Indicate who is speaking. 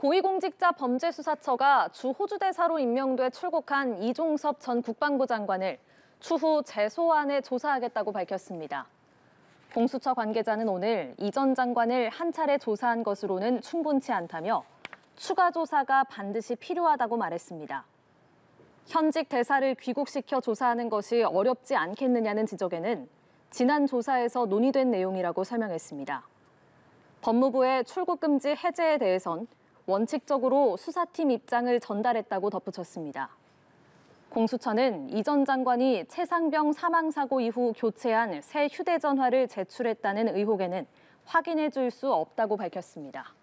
Speaker 1: 고위공직자 범죄수사처가 주 호주대사로 임명돼 출국한 이종섭 전 국방부 장관을 추후 재소환에 조사하겠다고 밝혔습니다. 공수처 관계자는 오늘 이 전 장관을 한 차례 조사한 것으로는 충분치 않다며 추가 조사가 반드시 필요하다고 말했습니다. 현직 대사를 귀국시켜 조사하는 것이 어렵지 않겠느냐는 지적에는 지난 조사에서 논의된 내용이라고 설명했습니다. 법무부의 출국금지 해제에 대해선 원칙적으로 수사팀 입장을 전달했다고 덧붙였습니다. 공수처는 이 전 장관이 최상병 사망 사고 이후 교체한 새 휴대전화를 제출했다는 의혹에는 확인해 줄 수 없다고 밝혔습니다.